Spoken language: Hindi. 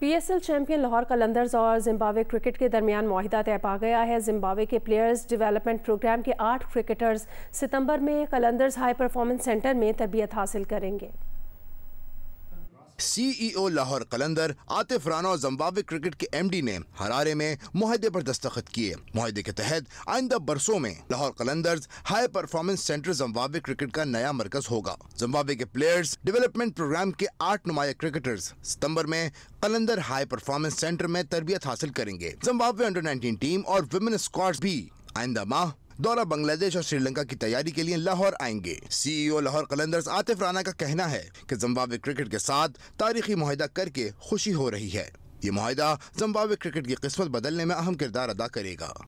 पीएसएल चैंपियन लाहौर कलंदर्स और जिम्बावे क्रिकेट के दरमियान माहिदा तय पा गया है जिम्बावे के प्लेयर्स डेवलपमेंट प्रोग्राम के आठ क्रिकेटर्स सितंबर में कलंदर्स हाई परफॉर्मेंस सेंटर में तरबियत हासिल करेंगे सीईओ e लाहौर कलंदर आतिफ राना और जम्बावे क्रिकेट के एमडी ने हरारे में मुहिदे पर दस्तखत किए मुहिदे के तहत आइंदा बरसों में Lahore Qalandars high performance centre Zimbabwe cricket का नया मरकज होगा जम्बावे के प्लेयर्स डेवलपमेंट प्रोग्राम के आठ नुमाया क्रिकेटर्स सितम्बर में कलंदर हाई परफॉर्मेंस सेंटर में तरबियत हासिल करेंगे जम्बावे अंडर नाइनटीन टीम और वुमेन स्क्वाड भी आइंदा माह दौरा बांग्लादेश और श्रीलंका की तैयारी के लिए लाहौर आएंगे सीईओ e लाहौर कलंदर्स आतिफ राना का कहना है कि जम्बावे क्रिकेट के साथ तारीखी माहिदा करके खुशी हो रही है ये माहिदा जम्बावे क्रिकेट की किस्मत बदलने में अहम किरदार अदा करेगा